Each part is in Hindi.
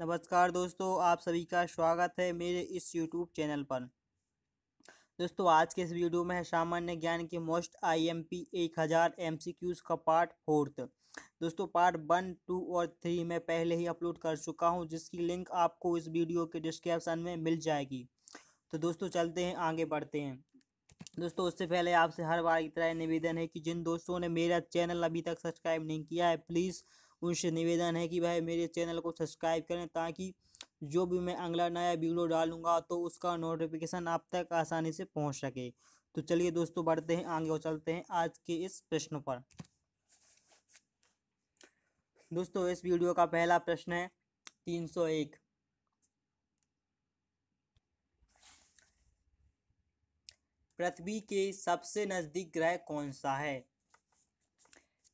नमस्कार दोस्तों आप सभी का स्वागत है मेरे इस यूट्यूब चैनल पर दोस्तों आज के इस वीडियो में है सामान्य ज्ञान के मोस्ट आईएमपी 1000 एमसीक्यूज का पार्ट फोर्थ दोस्तों पार्ट वन टू और थ्री मैं पहले ही अपलोड कर चुका हूं जिसकी लिंक आपको इस वीडियो के डिस्क्रिप्शन में मिल जाएगी तो दोस्तों चलते हैं आगे बढ़ते हैं दोस्तों उससे पहले आपसे हर बार की तरह निवेदन है कि जिन दोस्तों ने मेरा चैनल अभी तक सब्सक्राइब नहीं किया है प्लीज़ उनसे निवेदन है कि भाई मेरे चैनल को सब्सक्राइब करें ताकि जो भी मैं अगला नया वीडियो डालूंगा तो उसका नोटिफिकेशन आप तक आसानी से पहुंच सके तो चलिए दोस्तों बढ़ते हैं आगे और चलते हैं आज के इस प्रश्न पर दोस्तों इस वीडियो का पहला प्रश्न है तीन सौ एक पृथ्वी के सबसे नज़दीक ग्रह कौन सा है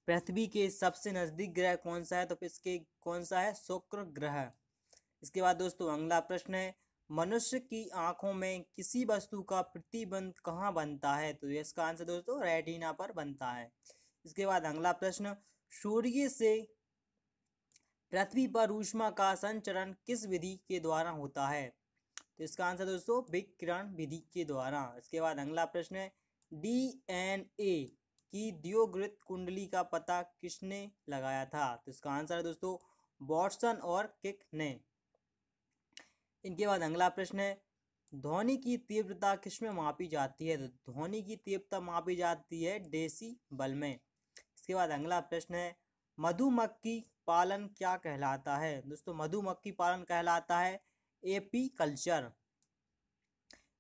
पृथ्वी के सबसे नज़दीक ग्रह कौन सा है तो इसके कौन सा है शुक्र ग्रह इसके बाद दोस्तों अगला प्रश्न है मनुष्य की आंखों में किसी वस्तु का प्रतिबंध कहाँ बनता है तो इसका आंसर दोस्तों रेटिना पर बनता है इसके बाद अगला प्रश्न सूर्य से पृथ्वी पर ऊष्मा का संचरण किस विधि के द्वारा होता है तो इसका आंसर दोस्तों विकिरण विधि के द्वारा इसके बाद अगला प्रश्न है डी कि दियोगृत कुंडली का पता किसने लगाया था तो इसका आंसर है दोस्तों बॉटसन और किक ने इनके बाद अगला प्रश्न है ध्वनि की तीव्रता किसमें मापी जाती है तो ध्वनि की तीव्रता मापी जाती है डेसी बल में इसके बाद अगला प्रश्न है मधुमक्खी पालन क्या कहलाता है दोस्तों मधुमक्खी पालन कहलाता है एपी कल्चर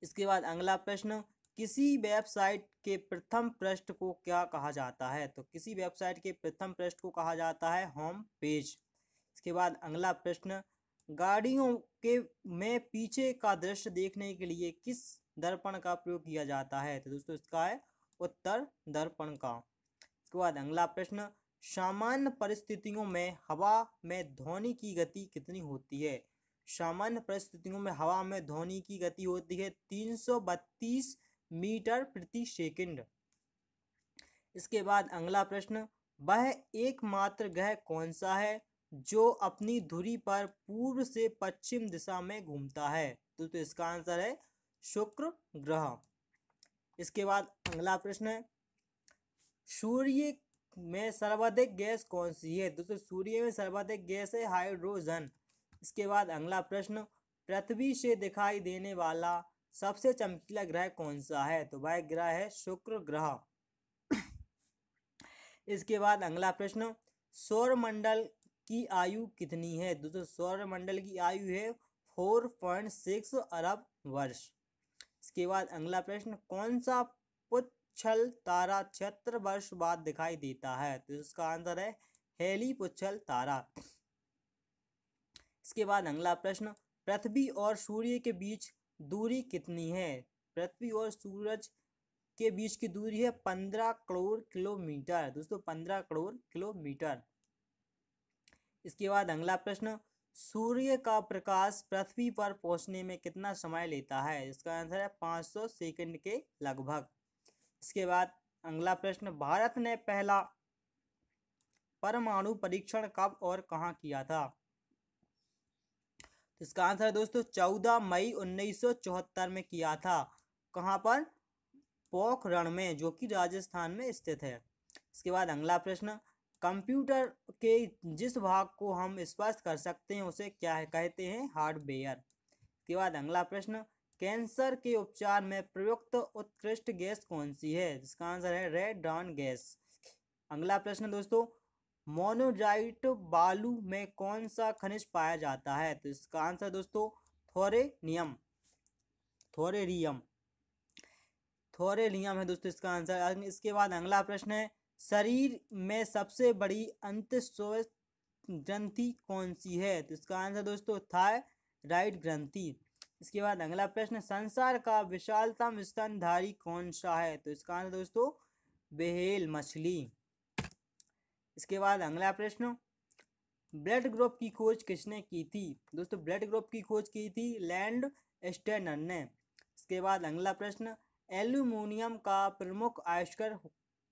इसके बाद अगला प्रश्न किसी वेबसाइट के प्रथम पृष्ठ को क्या कहा जाता है तो किसी वेबसाइट के प्रथम पृष्ठ को कहा जाता है होम पेज इसके बाद अगला प्रश्न गाड़ियों के में पीछे का दृश्य देखने के लिए किस दर्पण का प्रयोग किया जाता है तो दोस्तों इसका है उत्तर दर्पण का इसके बाद अगला प्रश्न सामान्य परिस्थितियों में हवा में ध्वनि की गति कितनी होती है सामान्य परिस्थितियों में हवा में ध्वनि की गति होती है तीन सौ बत्तीस मीटर प्रति सेकंड इसके बाद अगला प्रश्न वह एकमात्र ग्रह कौन सा है जो अपनी धुरी पर पूर्व से पश्चिम दिशा में घूमता है तो, तो इसका आंसर है शुक्र ग्रह इसके बाद अगला प्रश्न है सूर्य में सर्वाधिक गैस कौन सी है दोस्तों तो सूर्य में सर्वाधिक गैस है हाइड्रोजन इसके बाद अगला प्रश्न पृथ्वी से दिखाई देने वाला सबसे चमकीला ग्रह कौन सा है तो वह ग्रह है शुक्र ग्रह इसके बाद अगला प्रश्न सौरमंडल की आयु कितनी है दोस्तों सौरमंडल की आयु है फोर पॉइंट सिक्स अरब वर्ष इसके बाद अगला प्रश्न कौन सा पुच्छल तारा छिहत्तर वर्ष बाद दिखाई देता है तो इसका आंसर है हेली पुच्छल तारा इसके बाद अगला प्रश्न पृथ्वी और सूर्य के बीच दूरी कितनी है पृथ्वी और सूरज के बीच की दूरी है पंद्रह करोड़ किलोमीटर दोस्तों पंद्रह करोड़ किलोमीटर इसके बाद अगला प्रश्न सूर्य का प्रकाश पृथ्वी पर पहुंचने में कितना समय लेता है इसका आंसर है 500 सेकंड के लगभग इसके बाद अगला प्रश्न भारत ने पहला परमाणु परीक्षण कब और कहाँ किया था तो इसका आंसर है दोस्तों चौदह मई उन्नीस सौ चौहत्तर में किया था कहाँ पर पोखरण में जो कि राजस्थान में स्थित है इसके बाद अगला प्रश्न कंप्यूटर के जिस भाग को हम स्पर्श कर सकते हैं उसे क्या है? कहते हैं हार्डवेयर इसके बाद अगला प्रश्न कैंसर के उपचार में प्रयुक्त उत्कृष्ट गैस कौन सी है जिसका आंसर है रेड डॉन गैस अगला प्रश्न दोस्तों मोनोजाइट बालू में कौन सा खनिज पाया जाता है तो इसका आंसर दोस्तों थोरेनियम थोरेरियम थोरेलियम है दोस्तों इसका आंसर इसके बाद अगला प्रश्न है शरीर में सबसे बड़ी अंत ग्रंथि कौन सी है तो इसका आंसर दोस्तों थायराइड ग्रंथि इसके बाद अगला प्रश्न संसार का विशालतम स्तनधारी कौन सा है तो इसका आंसर दोस्तों बेहेल मछली इसके बाद अगला प्रश्न ब्लड ग्रुप की खोज किसने की थी दोस्तों ब्लड ग्रुप की खोज की थी लैंड स्टेनर ने इसके बाद अगला प्रश्न एल्यूमिनियम का प्रमुख आयुष्कर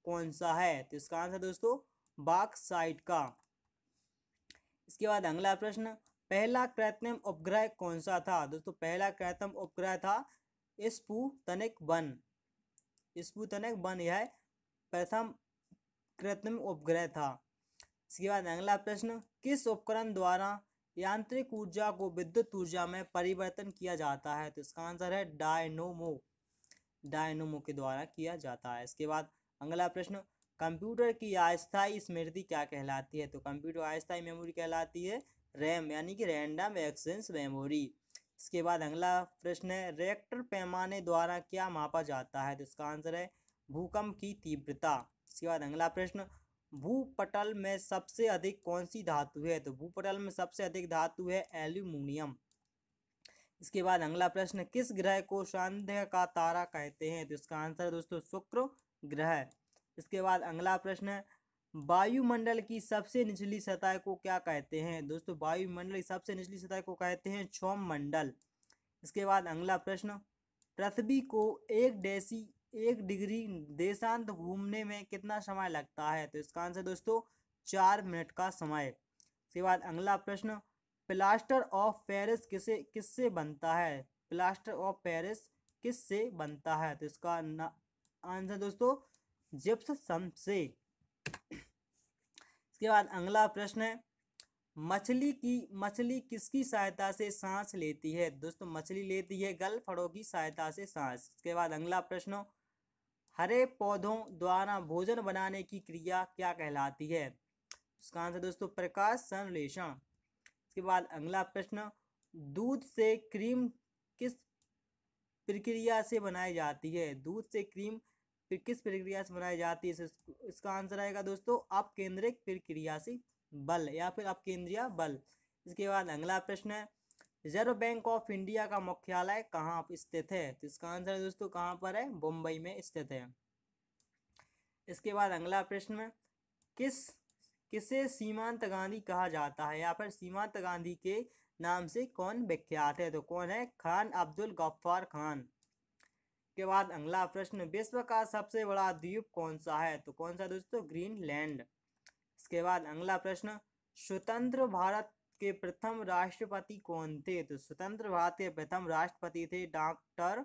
कौन सा है तो इसका आंसर दोस्तों बाक्साइट का इसके बाद अगला प्रश्न पहला कृत्रिम उपग्रह कौन सा था दोस्तों पहला कृत्रिम उपग्रह था स्पूतनिक वन स्पूतनिक वन यह प्रथम कृत्रिम उपग्रह था इसके बाद अगला प्रश्न किस उपकरण द्वारा यांत्रिक ऊर्जा को विद्युत ऊर्जा में परिवर्तन किया जाता है तो इसका आंसर है डायनोमो डायनोमो के द्वारा किया जाता है इसके बाद अगला प्रश्न कंप्यूटर की अस्थायी स्मृति क्या कहलाती है तो कंप्यूटर अस्थायी मेमोरी कहलाती है रैम यानी कि रैंडम एक्सेंस मेमोरी इसके बाद अगला प्रश्न है रिएक्टर पैमाने द्वारा क्या मापा जाता है तो इसका आंसर है भूकंप की तीव्रता इसके बाद अगला प्रश्न भूपटल में सबसे अधिक कौन सी धातु है तो भूपटल में सबसे अधिक धातु है एल्यूमिनियम इसके बाद अगला प्रश्न किस ग्रह को संध्य का तारा कहते हैं तो इसका आंसर है दोस्तों शुक्र ग्रह इसके बाद अगला प्रश्न है वायुमंडल की सबसे निचली सतह को क्या कहते हैं दोस्तों वायुमंडल की सबसे निचली सतह को कहते हैं छोम मंडल इसके बाद अगला प्रश्न पृथ्वी को एक डेसी एक डिग्री देशांत घूमने में कितना समय लगता है तो इसका आंसर दोस्तों चार मिनट का समय इसके बाद अगला प्रश्न प्लास्टर ऑफ पेरिस किसे किससे बनता है प्लास्टर ऑफ पेरिस किससे बनता है तो इसका आंसर दोस्तों सम से इसके बाद अगला प्रश्न है मछली की मछली किसकी सहायता से सांस लेती है दोस्तों मछली लेती है गल फड़ों की सहायता से सांस इसके बाद अगला प्रश्न हरे पौधों द्वारा भोजन बनाने की क्रिया क्या कहलाती है इसका आंसर दोस्तों प्रकाश संश्लेषण इसके बाद अगला प्रश्न दूध से क्रीम किस प्रक्रिया से बनाई जाती है दूध से क्रीम किस प्रक्रिया से बनाई जाती है इसका आंसर आएगा दोस्तों अपकेंद्रिक प्रक्रिया से बल या फिर अपकेंद्रीय बल इसके बाद अगला प्रश्न है रिजर्व बैंक ऑफ इंडिया का मुख्यालय कहाँ स्थित है तो इसका आंसर है दोस्तों कहाँ पर है मुंबई में स्थित है इसके बाद अगला प्रश्न में किस किसे सीमांत गांधी कहा जाता है या फिर सीमांत गांधी के नाम से कौन विख्यात है तो कौन है खान अब्दुल गफ्फार खान के बाद अगला प्रश्न विश्व का सबसे बड़ा द्वीप कौन सा है तो कौन सा दोस्तों ग्रीनलैंड इसके बाद अगला प्रश्न स्वतंत्र भारत के प्रथम राष्ट्रपति कौन थे तो स्वतंत्र भारत के प्रथम राष्ट्रपति थे डॉक्टर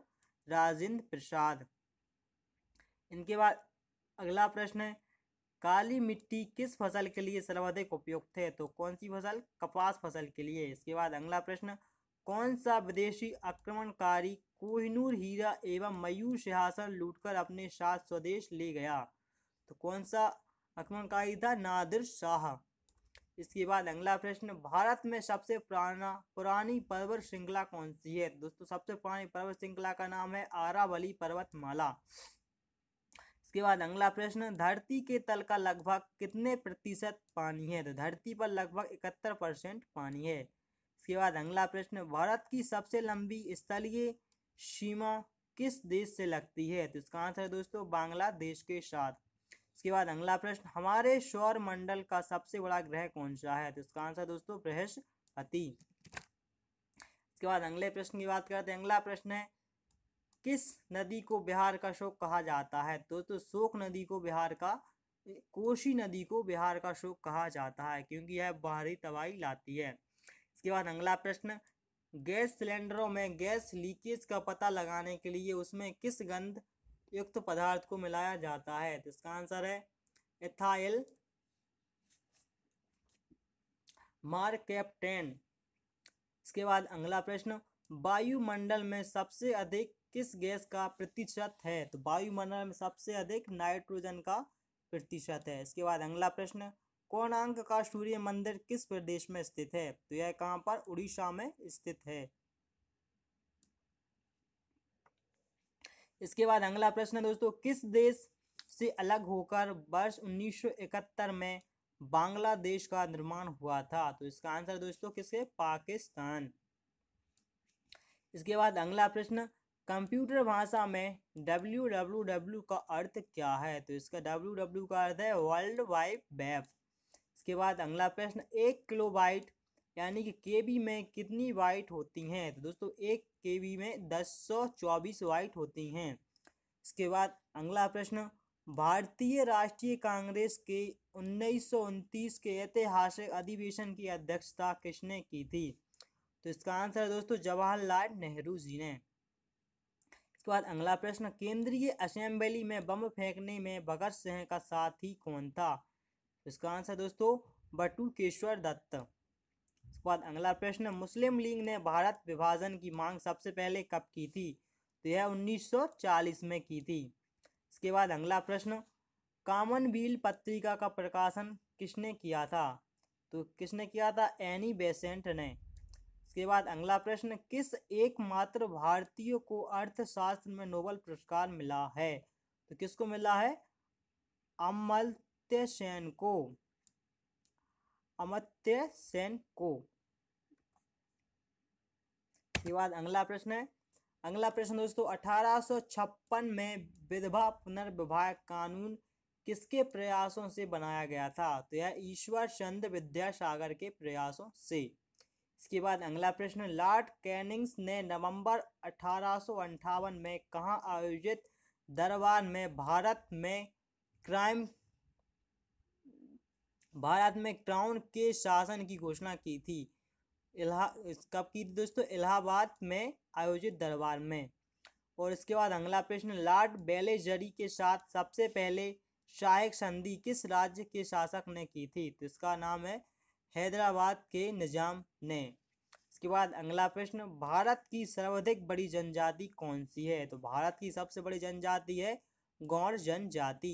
राजेंद्र प्रसाद इनके बाद अगला प्रश्न है काली मिट्टी किस फसल के लिए सर्वाधिक उपयुक्त है तो कौन सी फसल कपास फसल के लिए इसके बाद अगला प्रश्न कौन सा विदेशी आक्रमणकारी कोहिनूर हीरा एवं मयूर सिंहासन लूटकर अपने साथ स्वदेश ले गया तो कौन सा आक्रमणकारी था नादिर शाह इसके बाद अगला प्रश्न भारत में सबसे पुराना पुरानी पर्वत श्रृंखला कौन सी है दोस्तों सबसे पुरानी पर्वत श्रृंखला का नाम है आरावली पर्वतमाला इसके बाद अगला प्रश्न धरती के तल का लगभग कितने प्रतिशत पानी है तो धरती पर लगभग इकहत्तर परसेंट पानी है इसके बाद अगला प्रश्न भारत की सबसे लंबी स्थलीय सीमा किस देश से लगती है तो इसका आंसर है दोस्तों बांग्लादेश के साथ उसके बाद अगला प्रश्न हमारे सौर मंडल का सबसे बड़ा ग्रह कौन सा है तो इसका आंसर दोस्तों बृहस्पति इसके बाद अगले प्रश्न की बात करते हैं अगला प्रश्न है किस नदी को बिहार का शोक कहा जाता है तो दोस्तों शोक नदी को बिहार का कोशी नदी को बिहार का शोक कहा जाता है क्योंकि यह बाहरी तबाही लाती है इसके बाद अगला प्रश्न गैस सिलेंडरों में गैस लीकेज का पता लगाने के लिए उसमें किस गंध युक्त पदार्थ को मिलाया जाता है तो इसका आंसर है इथाइल मार्केप्टेन इसके बाद अगला प्रश्न वायुमंडल में सबसे अधिक किस गैस का प्रतिशत है तो वायुमंडल में सबसे अधिक नाइट्रोजन का प्रतिशत है इसके बाद अगला प्रश्न कोणांक का सूर्य मंदिर किस प्रदेश में स्थित है तो यह कहाँ पर उड़ीसा में स्थित है इसके बाद अगला प्रश्न है दोस्तों किस देश से अलग होकर वर्ष 1971 में बांग्लादेश का निर्माण हुआ था तो इसका आंसर दोस्तों किसके पाकिस्तान इसके बाद अगला प्रश्न कंप्यूटर भाषा में डब्ल्यू डब्ल्यू डब्ल्यू का अर्थ क्या है तो इसका डब्ल्यू डब्ल्यू का अर्थ है वर्ल्ड वाइड वेब इसके बाद अगला प्रश्न एक किलो यानी कि के में कितनी वाइट होती हैं तो दोस्तों एक के वी में दस सौ चौबीस वाइट होती हैं इसके बाद अगला प्रश्न भारतीय राष्ट्रीय कांग्रेस के उन्नीस के ऐतिहासिक अधिवेशन की अध्यक्षता किसने की थी तो इसका आंसर है दोस्तों जवाहरलाल नेहरू जी ने इसके बाद अगला प्रश्न केंद्रीय असेंबली में बम फेंकने में भगत सिंह का साथी कौन था तो इसका आंसर दोस्तों बटुकेश्वर दत्त उसके बाद अगला प्रश्न मुस्लिम लीग ने भारत विभाजन की मांग सबसे पहले कब की थी तो यह 1940 में की थी इसके बाद अगला प्रश्न कामन कामनवील पत्रिका का प्रकाशन किसने किया था तो किसने किया था एनी बेसेंट ने इसके बाद अगला प्रश्न किस एकमात्र भारतीय को अर्थशास्त्र में नोबल पुरस्कार मिला है तो किसको मिला है अमलत्य सेन को अमत्य सेन को बाद अगला प्रश्न है अगला प्रश्न दोस्तों 1856 में विधवा पुनर्विवाह कानून किसके प्रयासों से बनाया गया था तो यह ईश्वर चंद विद्यासागर के प्रयासों से इसके बाद अगला प्रश्न लॉर्ड कैनिंग्स ने नवंबर अठारह में कहाँ आयोजित दरबार में भारत में क्राइम भारत में क्राउन के शासन की घोषणा की थी इलाहा कब की दोस्तों इलाहाबाद में आयोजित दरबार में और इसके बाद अगला प्रश्न लॉर्ड बेलेजरी के साथ सबसे पहले शाहिक संधि किस राज्य के शासक ने की थी तो इसका नाम है हैदराबाद के निजाम ने इसके बाद अगला प्रश्न भारत की सर्वाधिक बड़ी जनजाति कौन सी है तो भारत की सबसे बड़ी जनजाति है गौर जनजाति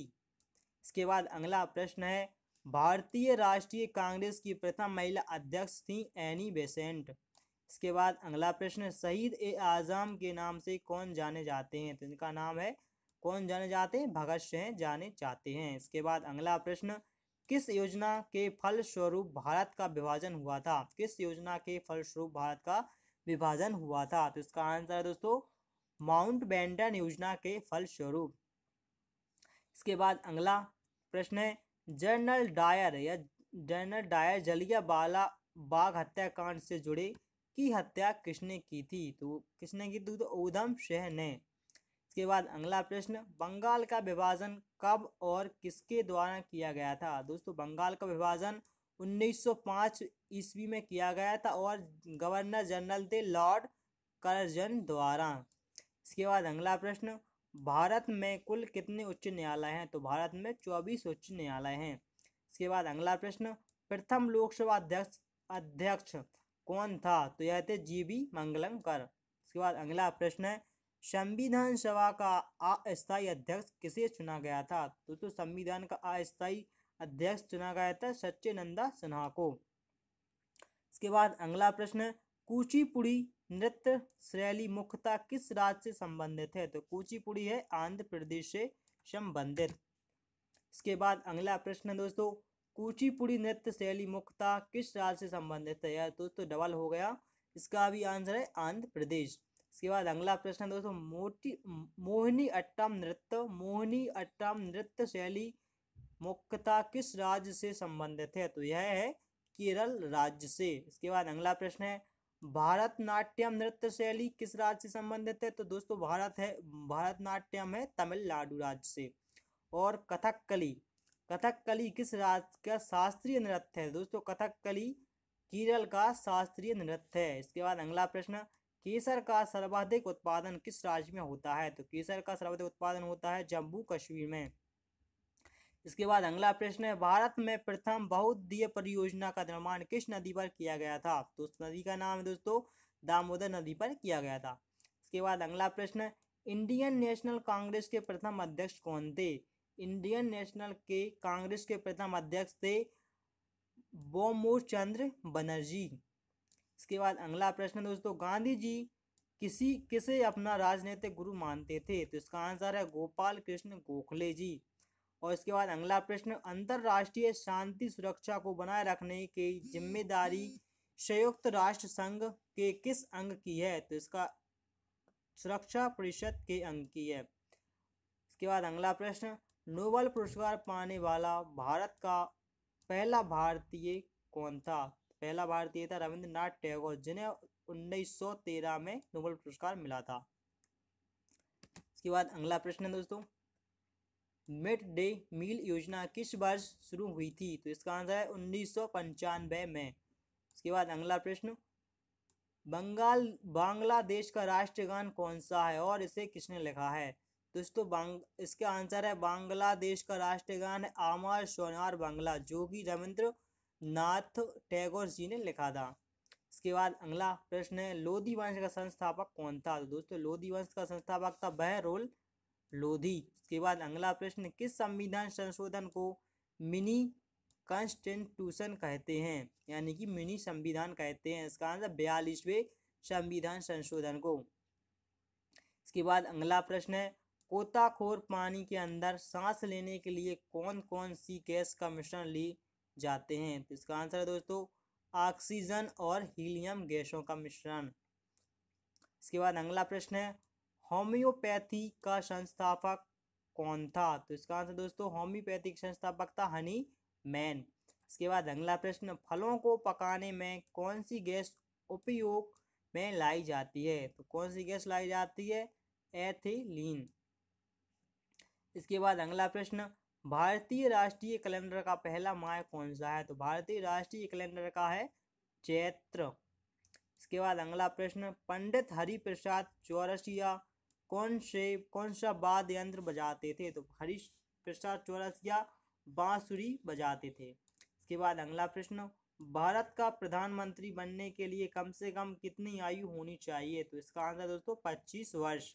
इसके बाद अगला प्रश्न है भारतीय राष्ट्रीय कांग्रेस की प्रथम महिला अध्यक्ष थी एनी बेसेंट इसके बाद अगला प्रश्न शहीद ए आज़म के नाम से कौन जाने जाते हैं तो इनका नाम है कौन जाने जाते हैं भगत सिंह जाने जाते हैं इसके बाद अगला प्रश्न किस योजना के फलस्वरूप भारत का विभाजन हुआ था किस योजना के फलस्वरूप भारत का विभाजन हुआ था तो इसका आंसर है दोस्तों माउंट बैंडन योजना के फलस्वरूप इसके बाद अगला प्रश्न है जनरल डायर या जनरल डायर जलिया बाला बाघ हत्याकांड से जुड़े की हत्या किसने की थी तो किसने की थी तो ऊधम शह ने इसके बाद अगला प्रश्न बंगाल का विभाजन कब और किसके द्वारा किया गया था दोस्तों बंगाल का विभाजन 1905 ईस्वी में किया गया था और गवर्नर जनरल थे लॉर्ड करजन द्वारा इसके बाद अगला प्रश्न भारत में कुल कितने उच्च न्यायालय हैं तो भारत में चौबीस उच्च न्यायालय हैं इसके बाद अगला प्रश्न प्रथम लोकसभा अध्यक्ष अध्यक्ष कौन था तो यह थे जी बी मंगलंकर इसके बाद अगला प्रश्न है संविधान सभा का अस्थायी अध्यक्ष किसे चुना गया था तो, तो संविधान का अस्थायी अध्यक्ष चुना गया था सच्चे नंदा सिन्हा को इसके बाद अगला प्रश्न कुचिपुड़ी नृत्य शैली मुख्यतः किस राज्य से संबंधित है तो कुचिपुड़ी है आंध्र प्रदेश से संबंधित इसके बाद अगला प्रश्न है दोस्तों कुचिपुड़ी नृत्य शैली मुख्यतः किस राज्य से संबंधित है यार दोस्तों डबल हो गया इसका भी आंसर है आंध्र प्रदेश इसके बाद अगला प्रश्न है दोस्तों मोटी मोहिनी अट्टम नृत्य मोहिनी अट्टम नृत्य शैली मुख्यतः किस राज्य से संबंधित है तो यह है केरल राज्य से इसके बाद अगला प्रश्न है भारतनाट्यम नृत्य शैली किस राज्य से संबंधित है तो दोस्तों भारत है भारतनाट्यम है तमिलनाडु राज्य से और कथकली कथकली किस राज्य का शास्त्रीय नृत्य है दोस्तों कथकली केरल का शास्त्रीय नृत्य है इसके बाद अगला प्रश्न केसर का सर्वाधिक उत्पादन किस राज्य में होता है तो केसर का सर्वाधिक उत्पादन होता है जम्मू कश्मीर में इसके बाद अगला प्रश्न है भारत में प्रथम बहुदीय परियोजना का निर्माण किस नदी पर किया गया था तो उस नदी का नाम है दोस्तों दामोदर नदी पर किया गया था इसके बाद अगला प्रश्न है इंडियन नेशनल कांग्रेस के प्रथम अध्यक्ष कौन थे इंडियन नेशनल के कांग्रेस के प्रथम अध्यक्ष थे बोमूर चंद्र बनर्जी इसके बाद अगला प्रश्न दोस्तों गांधी जी किसी किसे अपना राजनीतिक गुरु मानते थे तो इसका आंसर है गोपाल कृष्ण गोखले जी और इसके बाद अगला प्रश्न अंतर्राष्ट्रीय शांति सुरक्षा को बनाए रखने की जिम्मेदारी संयुक्त राष्ट्र संघ के किस अंग की है तो इसका सुरक्षा परिषद के अंग की है इसके बाद अगला प्रश्न नोबल पुरस्कार पाने वाला भारत का पहला भारतीय कौन था पहला भारतीय था रविंद्रनाथ टैगोर जिन्हें 1913 में नोबल पुरस्कार मिला था इसके बाद अगला प्रश्न है दोस्तों मिड डे मील योजना किस वर्ष शुरू हुई थी तो इसका आंसर है उन्नीस में इसके बाद अगला प्रश्न बंगाल बांग्लादेश का राष्ट्रगान कौन सा है और इसे किसने लिखा है दोस्तों तो बांग इसका आंसर है बांग्लादेश का राष्ट्रगान है आमार सोनार बांग्ला जो कि रविंद्र नाथ टैगोर जी ने लिखा था इसके बाद अगला प्रश्न है लोधी वंश का संस्थापक कौन था तो दोस्तों लोधी वंश का संस्थापक था बहरोल रोल लोधी उसके बाद अगला प्रश्न किस संविधान संशोधन को मिनी कॉन्स्टिट्यूशन कहते हैं यानी कि मिनी संविधान कहते हैं इसका आंसर बयालीसवें संविधान संशोधन को इसके बाद अगला प्रश्न है कोताखोर पानी के अंदर सांस लेने के लिए कौन कौन सी गैस का मिश्रण ली जाते हैं तो इसका आंसर है दोस्तों ऑक्सीजन और हीलियम गैसों का मिश्रण इसके बाद अगला प्रश्न है होम्योपैथी का संस्थापक कौन था तो इसका आंसर दोस्तों होम्योपैथी संस्थापक था हनी मैन इसके बाद अगला प्रश्न फलों को पकाने में कौन सी गैस उपयोग में लाई जाती है तो कौन सी गैस लाई जाती है एथिलीन इसके बाद अगला प्रश्न भारतीय राष्ट्रीय कैलेंडर का पहला माह कौन सा है तो भारतीय राष्ट्रीय कैलेंडर का है चैत्र इसके बाद अगला प्रश्न पंडित हरिप्रसाद चौरसिया कौन से कौन सा वाद यंत्र बजाते थे तो हरीश प्रसाद चौरसिया बांसुरी बजाते थे इसके बाद अगला प्रश्न भारत का प्रधानमंत्री बनने के लिए कम से कम कितनी आयु होनी चाहिए तो इसका आंसर दोस्तों पच्चीस वर्ष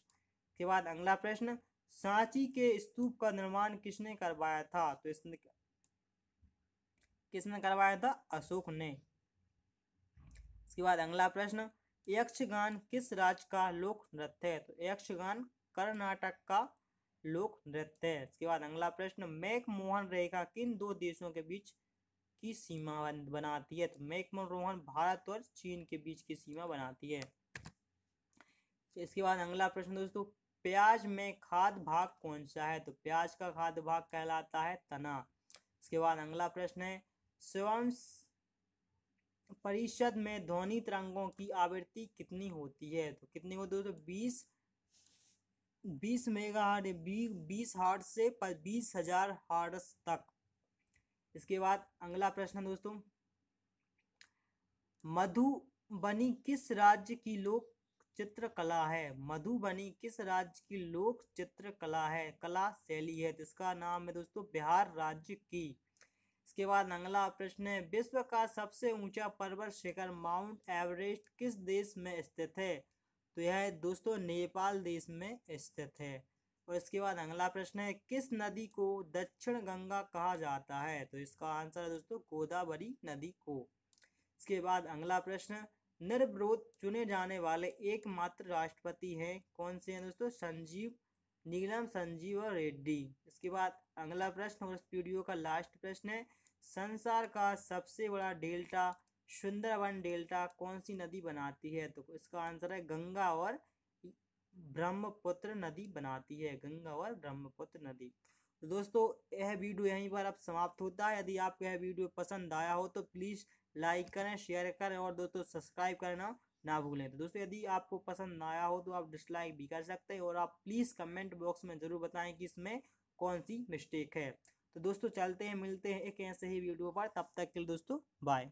के बाद अगला प्रश्न सांची के स्तूप का निर्माण किसने करवाया था तो इसने किसने करवाया था अशोक ने इसके बाद अगला प्रश्न यक्षगान किस राज्य का लोक नृत्य है तो यक्षगान कर्नाटक का लोक नृत्य है इसके बाद अगला प्रश्न मैक मोहन रेखा किन दो देशों के बीच की सीमा बनाती है तो मैक मोहन भारत और चीन के बीच की सीमा बनाती है इसके बाद अगला प्रश्न दोस्तों प्याज में खाद भाग कौन सा है तो प्याज का खाद भाग कहलाता है तना इसके बाद अगला प्रश्न है स्वयं परिषद में ध्वनि तरंगों की आवृत्ति कितनी होती है तो कितनी होती है तो बीस बीस मेगा हार्ड बीस हार्ड से बीस हजार हार्ड तक इसके बाद अगला प्रश्न दोस्तों मधुबनी किस राज्य की लोक चित्रकला है मधुबनी किस राज्य की लोक चित्रकला है कला शैली है तो इसका नाम है दोस्तों बिहार राज्य की इसके बाद अगला प्रश्न है विश्व का सबसे ऊंचा पर्वत शिखर माउंट एवरेस्ट किस देश में स्थित है तो यह दोस्तों नेपाल देश में स्थित है और इसके बाद अगला प्रश्न है किस नदी को दक्षिण गंगा कहा जाता है तो इसका आंसर है दोस्तों गोदावरी नदी को इसके बाद अगला प्रश्न निर्विरोध चुने जाने वाले एकमात्र राष्ट्रपति हैं कौन से हैं दोस्तों संजीव नीलम संजीव रेड्डी इसके बाद अगला प्रश्न और इस वीडियो का लास्ट प्रश्न है संसार का सबसे बड़ा डेल्टा सुंदरवन डेल्टा कौन सी नदी बनाती है तो इसका आंसर है गंगा और ब्रह्मपुत्र नदी बनाती है गंगा और ब्रह्मपुत्र नदी तो दोस्तों यह वीडियो यहीं पर अब समाप्त होता है यदि आपको यह वीडियो पसंद आया हो तो प्लीज़ लाइक करें शेयर करें और दोस्तों सब्सक्राइब करना ना भूलें तो दोस्तों यदि आपको पसंद ना आया हो तो आप डिसलाइक भी कर सकते हैं और आप प्लीज़ कमेंट बॉक्स में ज़रूर बताएं कि इसमें कौन सी मिस्टेक है तो दोस्तों चलते हैं मिलते हैं एक ऐसे ही वीडियो पर तब तक के लिए दोस्तों बाय